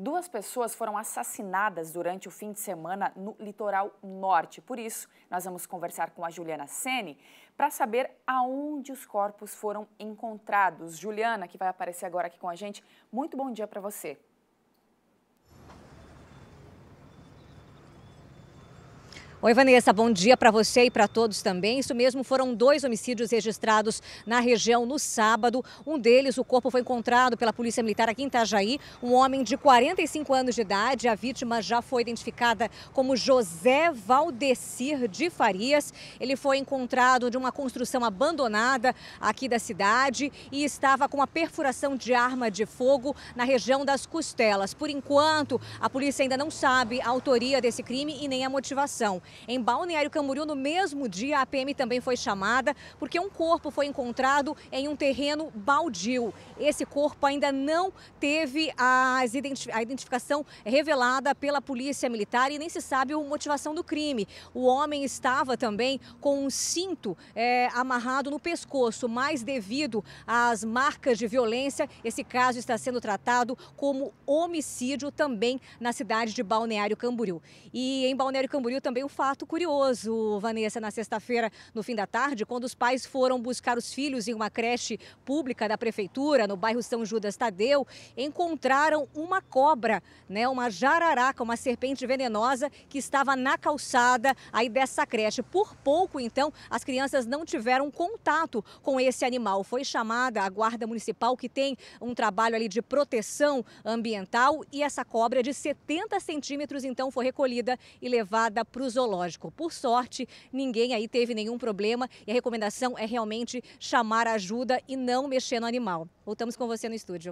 Duas pessoas foram assassinadas durante o fim de semana no litoral norte. Por isso, nós vamos conversar com a Juliana Sene para saber aonde os corpos foram encontrados. Juliana, que vai aparecer agora aqui com a gente, muito bom dia para você. Oi, Vanessa, bom dia para você e para todos também. Isso mesmo, foram dois homicídios registrados na região no sábado. Um deles, o corpo foi encontrado pela Polícia Militar aqui em Itajaí. Um homem de 45 anos de idade. A vítima já foi identificada como José Valdecir de Farias. Ele foi encontrado de uma construção abandonada aqui da cidade e estava com a perfuração de arma de fogo na região das costelas. Por enquanto, a polícia ainda não sabe a autoria desse crime e nem a motivação. Em Balneário Camboriú, no mesmo dia, a PM também foi chamada porque um corpo foi encontrado em um terreno baldio. Esse corpo ainda não teve as a identificação revelada pela Polícia Militar e nem se sabe a motivação do crime. O homem estava também com um cinto é, amarrado no pescoço, mas devido às marcas de violência, esse caso está sendo tratado como homicídio também na cidade de Balneário Camboriú. E em Balneário Camboriú também o fato curioso, Vanessa, na sexta-feira, no fim da tarde, quando os pais foram buscar os filhos em uma creche pública da prefeitura, no bairro São Judas Tadeu, encontraram uma cobra, né, uma jararaca, uma serpente venenosa que estava na calçada aí dessa creche. Por pouco, então, as crianças não tiveram contato com esse animal. Foi chamada a guarda municipal que tem um trabalho ali de proteção ambiental e essa cobra de 70 centímetros então foi recolhida e levada para o zoológico por sorte, ninguém aí teve nenhum problema e a recomendação é realmente chamar ajuda e não mexer no animal. Voltamos com você no estúdio.